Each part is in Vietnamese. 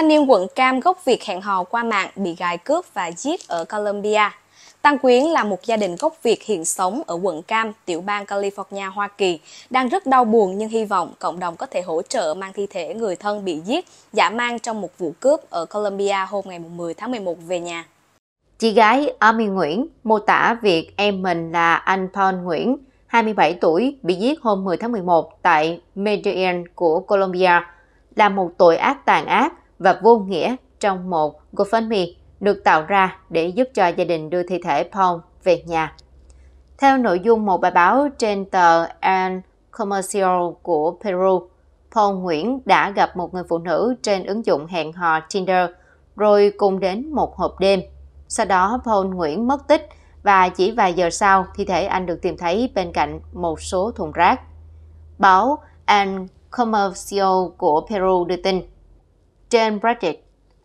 thanh niên quận Cam gốc Việt hẹn hò qua mạng bị gài cướp và giết ở Colombia. Tăng Quyến là một gia đình gốc Việt hiện sống ở quận Cam, tiểu bang California, Hoa Kỳ, đang rất đau buồn nhưng hy vọng cộng đồng có thể hỗ trợ mang thi thể người thân bị giết, giả mang trong một vụ cướp ở Colombia hôm ngày 10 tháng 11 về nhà. Chị gái Ami Nguyễn mô tả việc em mình là anh Paul Nguyễn, 27 tuổi, bị giết hôm 10 tháng 11 tại Medellin của Colombia là một tội ác tàn ác và vô nghĩa trong một GoFundMe được tạo ra để giúp cho gia đình đưa thi thể Paul về nhà. Theo nội dung một bài báo trên tờ El Commercial của Peru, Paul Nguyễn đã gặp một người phụ nữ trên ứng dụng hẹn hò Tinder, rồi cùng đến một hộp đêm. Sau đó Paul Nguyễn mất tích và chỉ vài giờ sau thi thể anh được tìm thấy bên cạnh một số thùng rác. Báo El Commercial của Peru đưa tin trên Reddit,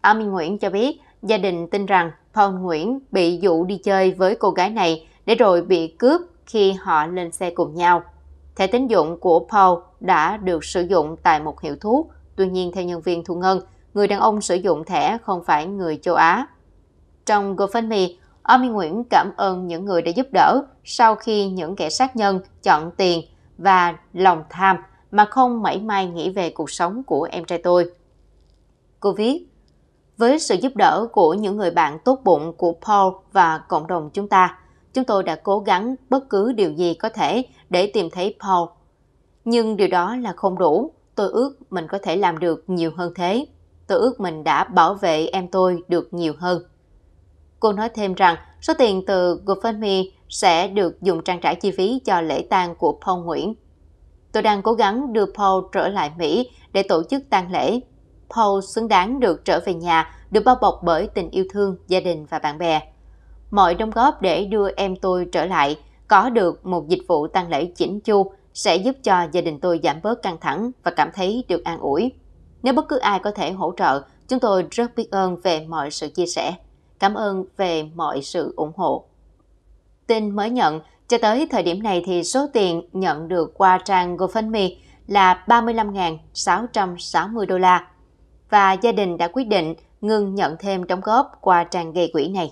Armin Nguyễn cho biết gia đình tin rằng Paul Nguyễn bị dụ đi chơi với cô gái này để rồi bị cướp khi họ lên xe cùng nhau. Thẻ tín dụng của Paul đã được sử dụng tại một hiệu thuốc, tuy nhiên theo nhân viên thu ngân, người đàn ông sử dụng thẻ không phải người châu Á. Trong GoFundMe, Omi Nguyễn cảm ơn những người đã giúp đỡ sau khi những kẻ sát nhân chọn tiền và lòng tham mà không mảy may nghĩ về cuộc sống của em trai tôi. Cô viết, với sự giúp đỡ của những người bạn tốt bụng của Paul và cộng đồng chúng ta, chúng tôi đã cố gắng bất cứ điều gì có thể để tìm thấy Paul. Nhưng điều đó là không đủ, tôi ước mình có thể làm được nhiều hơn thế. Tôi ước mình đã bảo vệ em tôi được nhiều hơn. Cô nói thêm rằng số tiền từ GoFundMe sẽ được dùng trang trải chi phí cho lễ tang của Paul Nguyễn. Tôi đang cố gắng đưa Paul trở lại Mỹ để tổ chức tang lễ Paul xứng đáng được trở về nhà, được bao bọc bởi tình yêu thương, gia đình và bạn bè. Mọi đóng góp để đưa em tôi trở lại, có được một dịch vụ tang lễ chỉnh chu sẽ giúp cho gia đình tôi giảm bớt căng thẳng và cảm thấy được an ủi. Nếu bất cứ ai có thể hỗ trợ, chúng tôi rất biết ơn về mọi sự chia sẻ. Cảm ơn về mọi sự ủng hộ. Tin mới nhận, cho tới thời điểm này thì số tiền nhận được qua trang GoFundMe là 35.660 đô la và gia đình đã quyết định ngừng nhận thêm đóng góp qua trang gây quỹ này.